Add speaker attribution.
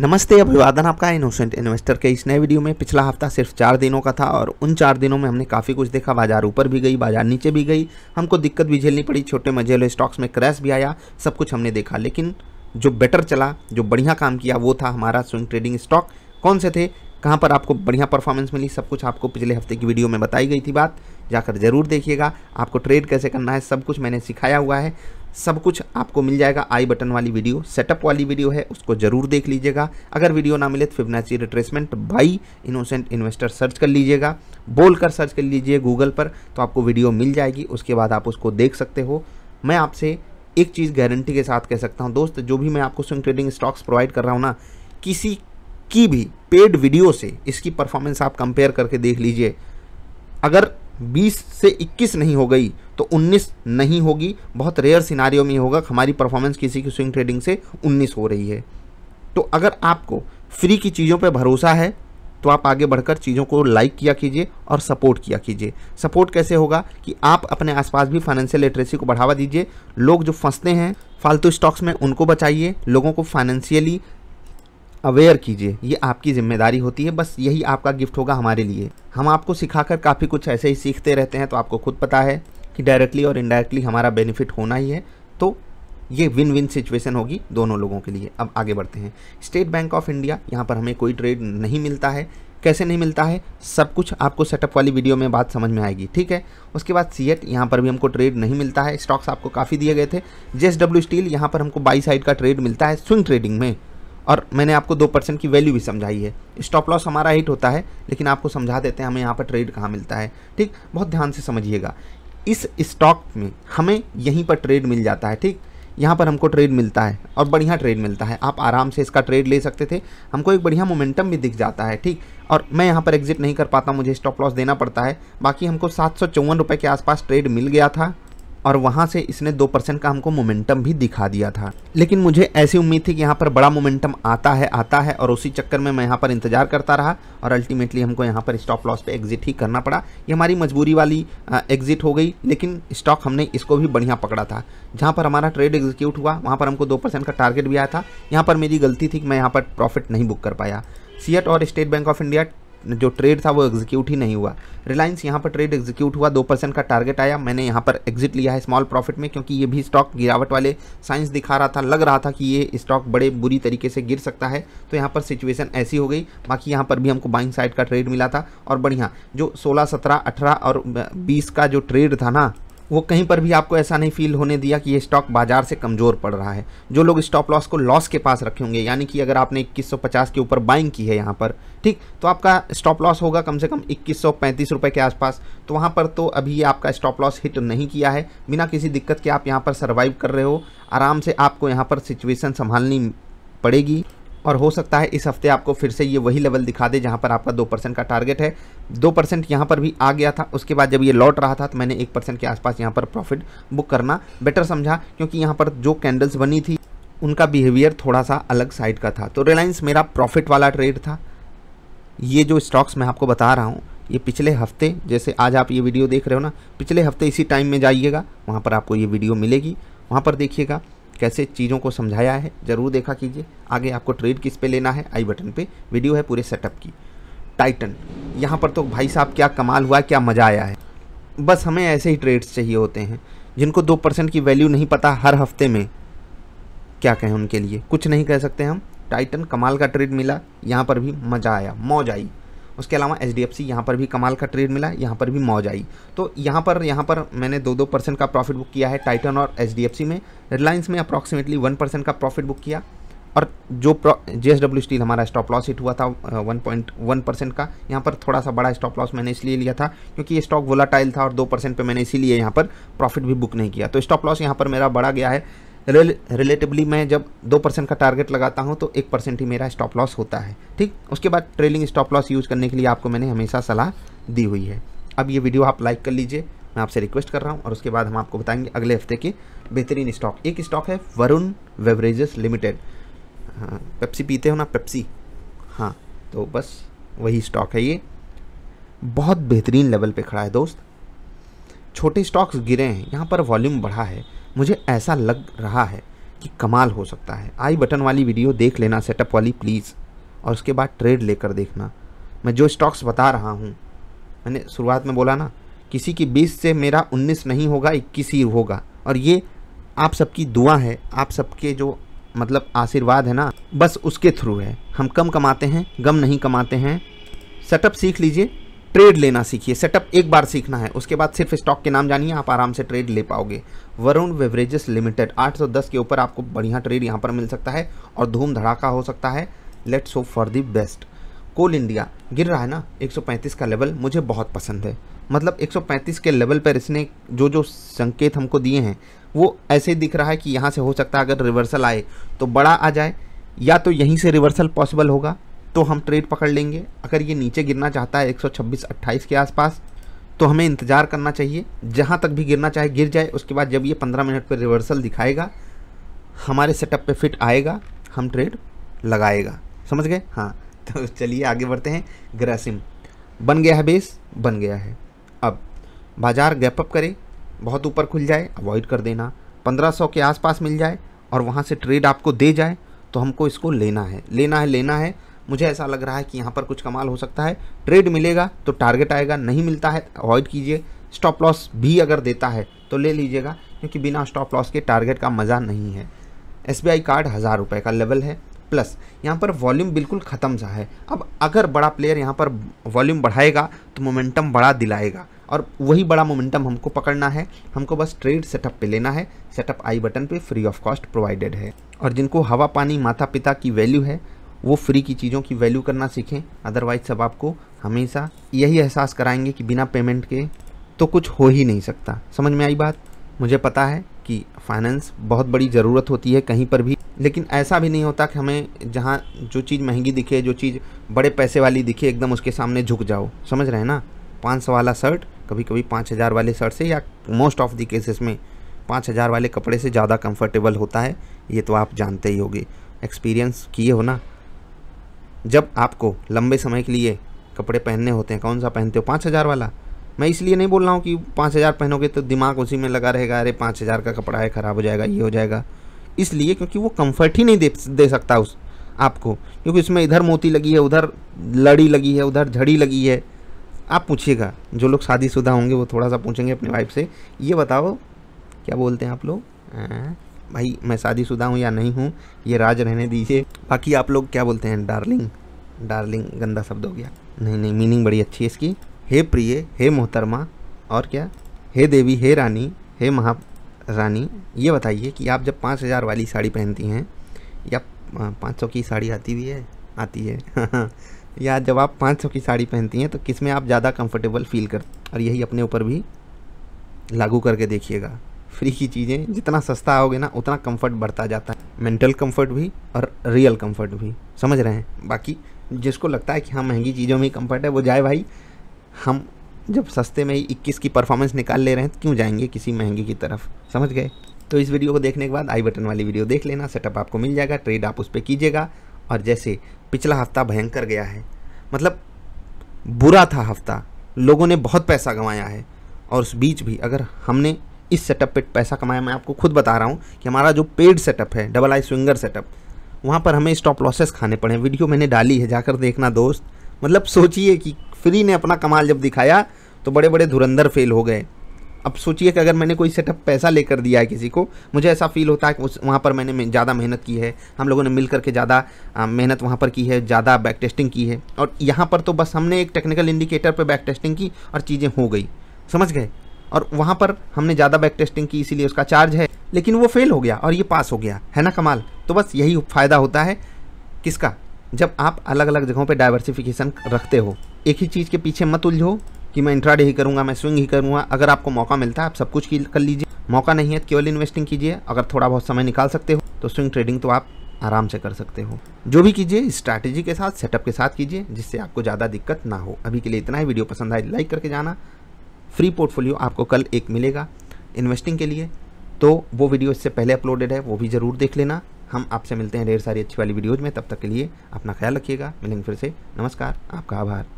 Speaker 1: नमस्ते अभिवादन आपका इनोसेंट इन्वेस्टर के इस नए वीडियो में पिछला हफ्ता सिर्फ चार दिनों का था और उन चार दिनों में हमने काफ़ी कुछ देखा बाजार ऊपर भी गई बाजार नीचे भी गई हमको दिक्कत भी झेलनी पड़ी छोटे मझेले स्टॉक्स में क्रैश भी आया सब कुछ हमने देखा लेकिन जो बेटर चला जो बढ़िया काम किया वो था हमारा स्विंग ट्रेडिंग स्टॉक कौन से थे कहाँ पर आपको बढ़िया परफॉर्मेंस मिली सब कुछ आपको पिछले हफ्ते की वीडियो में बताई गई थी बात जाकर ज़रूर देखिएगा आपको ट्रेड कैसे करना है सब कुछ मैंने सिखाया हुआ है सब कुछ आपको मिल जाएगा आई बटन वाली वीडियो सेटअप वाली वीडियो है उसको जरूर देख लीजिएगा अगर वीडियो ना मिले तो Fibonacci retracement by Innocent Investor search कर लीजिएगा बोल कर सर्च कर लीजिए गूगल पर तो आपको वीडियो मिल जाएगी उसके बाद आप उसको देख सकते हो मैं आपसे एक चीज़ गारंटी के साथ कह सकता हूँ दोस्त जो भी मैं आपको स्विंग ट्रेडिंग स्टॉक्स प्रोवाइड कर रहा हूँ ना किसी की भी पेड वीडियो से इसकी परफॉर्मेंस आप कंपेयर करके देख लीजिए अगर 20 से 21 नहीं हो गई तो 19 नहीं होगी बहुत रेयर सिनारियों में होगा हमारी परफॉर्मेंस किसी की स्विंग ट्रेडिंग से 19 हो रही है तो अगर आपको फ्री की चीज़ों पर भरोसा है तो आप आगे बढ़कर चीज़ों को लाइक किया कीजिए और सपोर्ट किया कीजिए सपोर्ट कैसे होगा कि आप अपने आसपास भी फाइनेंशियल लिटरेसी को बढ़ावा दीजिए लोग जो फंसते हैं फालतू स्टॉक्स में उनको बचाइए लोगों को फाइनेंशियली अवेयर कीजिए ये आपकी जिम्मेदारी होती है बस यही आपका गिफ्ट होगा हमारे लिए हम आपको सिखाकर काफ़ी कुछ ऐसे ही सीखते रहते हैं तो आपको खुद पता है कि डायरेक्टली और इनडायरेक्टली हमारा बेनिफिट होना ही है तो ये विन विन सिचुएशन होगी दोनों लोगों के लिए अब आगे बढ़ते हैं स्टेट बैंक ऑफ इंडिया यहाँ पर हमें कोई ट्रेड नहीं मिलता है कैसे नहीं मिलता है सब कुछ आपको सेटअप वाली वीडियो में बात समझ में आएगी ठीक है उसके बाद सी एट यहाँ पर भी हमको ट्रेड नहीं मिलता है स्टॉक्स आपको काफ़ी दिए गए थे जे स्टील यहाँ पर हमको बाई साइड का ट्रेड मिलता है स्विंग ट्रेडिंग में और मैंने आपको दो परसेंट की वैल्यू भी समझाई है स्टॉप लॉस हमारा हिट होता है लेकिन आपको समझा देते हैं हमें यहाँ पर ट्रेड कहाँ मिलता है ठीक बहुत ध्यान से समझिएगा इस स्टॉक में हमें यहीं पर ट्रेड मिल जाता है ठीक यहाँ पर हमको ट्रेड मिलता है और बढ़िया ट्रेड मिलता है आप आराम से इसका ट्रेड ले सकते थे हमको एक बढ़िया मोमेंटम भी दिख जाता है ठीक और मैं यहाँ पर एग्जिट नहीं कर पाता मुझे स्टॉप लॉस देना पड़ता है बाकी हमको सात सौ के आसपास ट्रेड मिल गया था और वहाँ से इसने दो परसेंट का हमको मोमेंटम भी दिखा दिया था लेकिन मुझे ऐसी उम्मीद थी कि यहाँ पर बड़ा मोमेंटम आता है आता है और उसी चक्कर में मैं यहाँ पर इंतजार करता रहा और अल्टीमेटली हमको यहाँ पर स्टॉप लॉस पे एग्जिट ही करना पड़ा ये हमारी मजबूरी वाली एग्जिट हो गई लेकिन स्टॉक हमने इसको भी बढ़िया पकड़ा था जहाँ पर हमारा ट्रेड एग्जीक्यूट हुआ वहाँ पर हमको दो का टारगेट भी आया था यहाँ पर मेरी गलती थी कि मैं यहाँ पर प्रॉफिट नहीं बुक कर पाया सीएट और स्टेट बैंक ऑफ इंडिया जो ट्रेड था वो एग्जीक्यूट ही नहीं हुआ रिलायंस यहाँ पर ट्रेड एग्जीक्यूट हुआ दो परसेंट का टारगेट आया मैंने यहाँ पर एग्जिट लिया है स्मॉल प्रॉफिट में क्योंकि ये भी स्टॉक गिरावट वाले साइंस दिखा रहा था लग रहा था कि ये स्टॉक बड़े बुरी तरीके से गिर सकता है तो यहाँ पर सिचुएसन ऐसी हो गई बाकी यहाँ पर भी हमको बाइंग साइड का ट्रेड मिला था और बढ़िया जो सोलह सत्रह अठारह और बीस का जो ट्रेड था ना वो कहीं पर भी आपको ऐसा नहीं फील होने दिया कि ये स्टॉक बाजार से कमज़ोर पड़ रहा है जो लोग स्टॉप लॉस को लॉस के पास रखे होंगे यानी कि अगर आपने 2150 के ऊपर बाइंग की है यहाँ पर ठीक तो आपका स्टॉप लॉस होगा कम से कम इक्कीस सौ रुपये के आसपास तो वहाँ पर तो अभी आपका स्टॉप लॉस हिट नहीं किया है बिना किसी दिक्कत के आप यहाँ पर सर्वाइव कर रहे हो आराम से आपको यहाँ पर सिचुएसन संभालनी पड़ेगी और हो सकता है इस हफ्ते आपको फिर से ये वही लेवल दिखा दे जहाँ पर आपका दो परसेंट का टारगेट है दो परसेंट यहाँ पर भी आ गया था उसके बाद जब ये लौट रहा था तो मैंने एक परसेंट के आसपास यहाँ पर प्रॉफिट बुक करना बेटर समझा क्योंकि यहाँ पर जो कैंडल्स बनी थी उनका बिहेवियर थोड़ा सा अलग साइड का था तो रिलायंस मेरा प्रॉफिट वाला ट्रेड था ये जो स्टॉक्स मैं आपको बता रहा हूँ ये पिछले हफ्ते जैसे आज आप ये वीडियो देख रहे हो ना पिछले हफ्ते इसी टाइम में जाइएगा वहाँ पर आपको ये वीडियो मिलेगी वहाँ पर देखिएगा कैसे चीज़ों को समझाया है ज़रूर देखा कीजिए आगे आपको ट्रेड किस पे लेना है आई बटन पे वीडियो है पूरे सेटअप की टाइटन यहाँ पर तो भाई साहब क्या कमाल हुआ क्या मज़ा आया है बस हमें ऐसे ही ट्रेड्स चाहिए होते हैं जिनको दो परसेंट की वैल्यू नहीं पता हर हफ्ते में क्या कहें उनके लिए कुछ नहीं कह सकते हम टाइटन कमाल का ट्रेड मिला यहाँ पर भी मज़ा आया मौज आई उसके अलावा एच डी एफ सी यहाँ पर भी कमाल का ट्रेड मिला यहाँ पर भी मौज आई तो यहाँ पर यहाँ पर मैंने दो दो परसेंट का प्रॉफिट बुक किया है टाइटन और एच डी एफ सी में रिलायंस में अप्रॉक्सीमेटली वन परसेंट का प्रॉफिट बुक किया और जो जे एस डब्ल्यू स्टील हमारा स्टॉप लॉस हिट हुआ था वन पॉइंट वन परसेंट का यहाँ पर थोड़ा सा बड़ा स्टॉप लॉस मैंने इसलिए लिया था क्योंकि ये स्टॉक वोलाटाइल था और दो परसेंट पर मैंने इसीलिए यहाँ पर प्रॉफिट भी बुक नहीं किया तो स्टॉप लॉस यहाँ पर मेरा बढ़ा गया है रिल रिलेटिवली मैं जब दो परसेंट का टारगेट लगाता हूँ तो एक परसेंट ही मेरा स्टॉप लॉस होता है ठीक उसके बाद ट्रेलिंग स्टॉप लॉस यूज़ करने के लिए आपको मैंने हमेशा सलाह दी हुई है अब ये वीडियो आप लाइक कर लीजिए मैं आपसे रिक्वेस्ट कर रहा हूँ और उसके बाद हम आपको बताएंगे अगले हफ्ते के बेहतरीन स्टॉक एक स्टॉक है वरुण वेवरेजेस लिमिटेड हाँ पेप्सी पीते हो ना पेप्सी हाँ तो बस वही स्टॉक है ये बहुत बेहतरीन लेवल पे खड़ा है दोस्त छोटे स्टॉक्स गिरे हैं यहाँ पर वॉल्यूम बढ़ा है मुझे ऐसा लग रहा है कि कमाल हो सकता है आई बटन वाली वीडियो देख लेना सेटअप वाली प्लीज़ और उसके बाद ट्रेड लेकर देखना मैं जो स्टॉक्स बता रहा हूँ मैंने शुरुआत में बोला ना किसी की बीस से मेरा उन्नीस नहीं होगा इक्कीस ही होगा और ये आप सबकी दुआ है आप सबके जो मतलब आशीर्वाद है ना बस उसके थ्रू है हम कम कमाते हैं गम नहीं कमाते हैं सेटअप सीख लीजिए ट्रेड लेना सीखिए सेटअप एक बार सीखना है उसके बाद सिर्फ स्टॉक के नाम जानिए आप आराम से ट्रेड ले पाओगे वरुण वेवरेजेस लिमिटेड 810 के ऊपर आपको बढ़िया ट्रेड यहाँ पर मिल सकता है और धूम धड़ाका हो सकता है let's hope for the best Coal India गिर रहा है ना 135 का लेवल मुझे बहुत पसंद है मतलब 135 के लेवल पर इसने जो जो संकेत हमको दिए हैं वो ऐसे दिख रहा है कि यहाँ से हो सकता है अगर रिवर्सल आए तो बड़ा आ जाए या तो यहीं से रिवर्सल पॉसिबल होगा तो हम ट्रेड पकड़ लेंगे अगर ये नीचे गिरना चाहता है 126 28 के आसपास तो हमें इंतज़ार करना चाहिए जहाँ तक भी गिरना चाहे गिर जाए उसके बाद जब ये 15 मिनट पर रिवर्सल दिखाएगा हमारे सेटअप पे फिट आएगा हम ट्रेड लगाएगा समझ गए हाँ तो चलिए आगे बढ़ते हैं ग्रासिम बन गया है बेस बन गया है अब बाज़ार गैपअप करे बहुत ऊपर खुल जाए अवॉइड कर देना पंद्रह के आसपास मिल जाए और वहाँ से ट्रेड आपको दे जाए तो हमको इसको लेना है लेना है लेना है मुझे ऐसा लग रहा है कि यहाँ पर कुछ कमाल हो सकता है ट्रेड मिलेगा तो टारगेट आएगा नहीं मिलता है तो अवॉइड कीजिए स्टॉप लॉस भी अगर देता है तो ले लीजिएगा क्योंकि बिना स्टॉप लॉस के टारगेट का मज़ा नहीं है एस कार्ड हज़ार रुपये का लेवल है प्लस यहाँ पर वॉल्यूम बिल्कुल ख़त्म सा है अब अगर बड़ा प्लेयर यहाँ पर वॉल्यूम बढ़ाएगा तो मोमेंटम बड़ा दिलाएगा और वही बड़ा मोमेंटम हमको पकड़ना है हमको बस ट्रेड सेटअप पे लेना है सेटअप आई बटन पे फ्री ऑफ कॉस्ट प्रोवाइडेड है और जिनको हवा पानी माता पिता की वैल्यू है वो फ्री की चीज़ों की वैल्यू करना सीखें अदरवाइज सब आपको हमेशा यही एहसास कराएंगे कि बिना पेमेंट के तो कुछ हो ही नहीं सकता समझ में आई बात मुझे पता है कि फाइनेंस बहुत बड़ी ज़रूरत होती है कहीं पर भी लेकिन ऐसा भी नहीं होता कि हमें जहाँ जो चीज़ महंगी दिखे जो चीज़ बड़े पैसे वाली दिखे एकदम उसके सामने झुक जाओ समझ रहे हैं ना पाँच सौ वाला शर्ट कभी कभी पाँच हज़ार वाले शर्ट से या मोस्ट ऑफ दी केसेस में पाँच हज़ार वाले कपड़े से ज़्यादा कंफर्टेबल होता है ये तो आप जानते ही होगे एक्सपीरियंस किए हो ना जब आपको लंबे समय के लिए कपड़े पहनने होते हैं कौन सा पहनते हो पाँच हज़ार वाला मैं इसलिए नहीं बोल रहा हूँ कि पाँच हज़ार पहनोगे तो दिमाग उसी में लगा रहेगा अरे पाँच हज़ार का कपड़ा है ख़राब हो जाएगा ये हो जाएगा इसलिए क्योंकि वो कंफर्ट ही नहीं दे दे सकता उस आपको क्योंकि उसमें इधर मोती लगी है उधर लड़ी लगी है उधर झड़ी लगी है आप पूछिएगा जो लोग शादीशुदा होंगे वो थोड़ा सा पूछेंगे अपनी वाइफ से ये बताओ क्या बोलते हैं आप लोग भाई मैं शादीशुदा हूँ या नहीं हूँ ये राज रहने दीजिए बाकी आप लोग क्या बोलते हैं डार्लिंग डार्लिंग गंदा शब्द हो गया नहीं नहीं मीनिंग बड़ी अच्छी है इसकी हे प्रिय हे मोहतरमा और क्या हे देवी हे रानी हे महा रानी ये बताइए कि आप जब पाँच हज़ार वाली साड़ी पहनती हैं या पाँच सौ की साड़ी आती भी है आती है या जब आप पाँच सौ की साड़ी पहनती हैं तो किस में आप ज़्यादा कंफर्टेबल फील कर और यही अपने ऊपर भी लागू करके देखिएगा फ्री की चीज़ें जितना सस्ता आओगे ना उतना कंफर्ट बढ़ता जाता है मेंटल कंफर्ट भी और रियल कंफर्ट भी समझ रहे हैं बाकी जिसको लगता है कि हाँ महंगी चीज़ों में ही कम्फर्ट है वो जाए भाई हम जब सस्ते में ही इक्कीस की परफॉर्मेंस निकाल ले रहे हैं तो क्यों जाएंगे किसी महंगी की तरफ समझ गए तो इस वीडियो को देखने के बाद आई बटन वाली वीडियो देख लेना सेटअप आपको मिल जाएगा ट्रेड आप उस पर कीजिएगा और जैसे पिछला हफ्ता भयंकर गया है मतलब बुरा था हफ्ता लोगों ने बहुत पैसा गंवाया है और उस बीच भी अगर हमने इस सेटअप पे पैसा कमाया मैं आपको खुद बता रहा हूँ कि हमारा जो पेड सेटअप है डबल आई स्विंगर सेटअप वहाँ पर हमें स्टॉप लॉसेस खाने पड़े वीडियो मैंने डाली है जाकर देखना दोस्त मतलब सोचिए कि फ्री ने अपना कमाल जब दिखाया तो बड़े बड़े धुरंधर फेल हो गए अब सोचिए कि अगर मैंने कोई सेटअप पैसा लेकर दिया है किसी को मुझे ऐसा फील होता है कि उस वहाँ पर मैंने ज़्यादा मेहनत की है हम लोगों ने मिल करके ज़्यादा मेहनत वहाँ पर की है ज़्यादा बैक टेस्टिंग की है और यहाँ पर तो बस हमने एक टेक्निकल इंडिकेटर पर बैक टेस्टिंग की और चीज़ें हो गई समझ गए और वहाँ पर हमने ज़्यादा बैक टेस्टिंग की इसीलिए उसका चार्ज है लेकिन वो फेल हो गया और ये पास हो गया है ना कमाल तो बस यही फ़ायदा होता है किसका जब आप अलग अलग जगहों पर डाइवर्सिफिकेशन रखते हो एक ही चीज़ के पीछे मत उलझो कि मैं इंट्राडे ही करूँगा मैं स्विंग ही करूँगा अगर आपको मौका मिलता है आप सब कुछ कर लीजिए मौका नहीं है तो केवल इन्वेस्टिंग कीजिए अगर थोड़ा बहुत समय निकाल सकते हो तो स्विंग ट्रेडिंग तो आप आराम से कर सकते हो जो भी कीजिए स्ट्रैटेजी के साथ सेटअप के साथ कीजिए जिससे आपको ज़्यादा दिक्कत ना हो अभी के लिए इतना ही वीडियो पसंद आए लाइक तो करके जाना फ्री पोर्टफोलियो आपको कल एक मिलेगा इन्वेस्टिंग के लिए तो वो वीडियो इससे पहले अपलोडेड है वो भी ज़रूर देख लेना हम आपसे मिलते हैं ढेर सारी अच्छी वाली वीडियोज़ में तब तक के लिए अपना ख्याल रखिएगा मिलेंगे फिर से नमस्कार आपका आभार